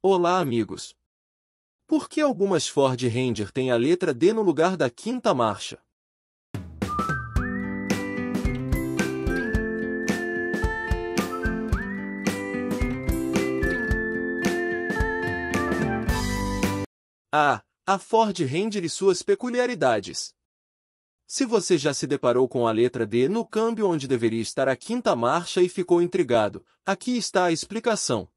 Olá, amigos. Por que algumas Ford Ranger têm a letra D no lugar da quinta marcha? A. A Ford Ranger e suas peculiaridades. Se você já se deparou com a letra D no câmbio onde deveria estar a quinta marcha e ficou intrigado, aqui está a explicação.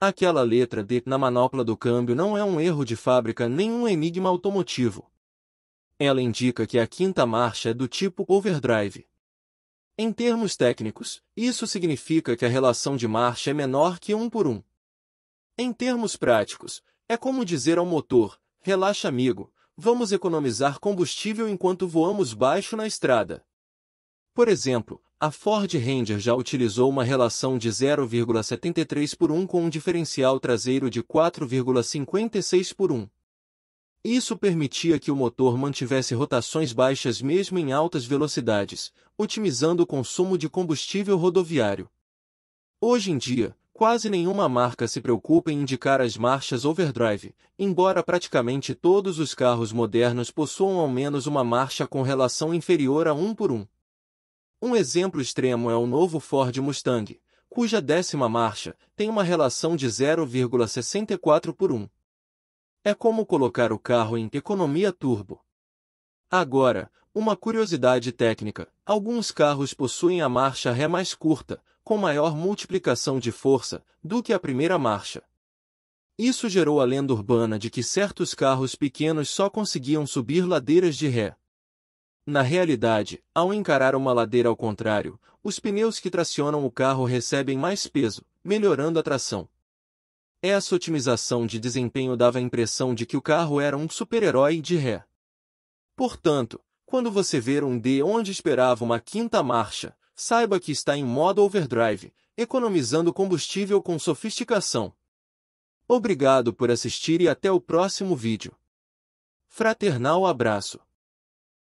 Aquela letra D na manopla do câmbio não é um erro de fábrica nem um enigma automotivo. Ela indica que a quinta marcha é do tipo overdrive. Em termos técnicos, isso significa que a relação de marcha é menor que 1 por 1. Em termos práticos, é como dizer ao motor, relaxa amigo, vamos economizar combustível enquanto voamos baixo na estrada. Por exemplo, a Ford Ranger já utilizou uma relação de 0,73 por 1 com um diferencial traseiro de 4,56 por 1. Isso permitia que o motor mantivesse rotações baixas mesmo em altas velocidades, otimizando o consumo de combustível rodoviário. Hoje em dia, quase nenhuma marca se preocupa em indicar as marchas overdrive, embora praticamente todos os carros modernos possuam ao menos uma marcha com relação inferior a 1 por 1. Um exemplo extremo é o novo Ford Mustang, cuja décima marcha tem uma relação de 0,64 por 1. É como colocar o carro em economia turbo. Agora, uma curiosidade técnica: alguns carros possuem a marcha ré mais curta, com maior multiplicação de força, do que a primeira marcha. Isso gerou a lenda urbana de que certos carros pequenos só conseguiam subir ladeiras de ré, na realidade, ao encarar uma ladeira ao contrário, os pneus que tracionam o carro recebem mais peso, melhorando a tração. Essa otimização de desempenho dava a impressão de que o carro era um super-herói de ré. Portanto, quando você ver um D onde esperava uma quinta marcha, saiba que está em modo overdrive, economizando combustível com sofisticação. Obrigado por assistir e até o próximo vídeo. Fraternal abraço.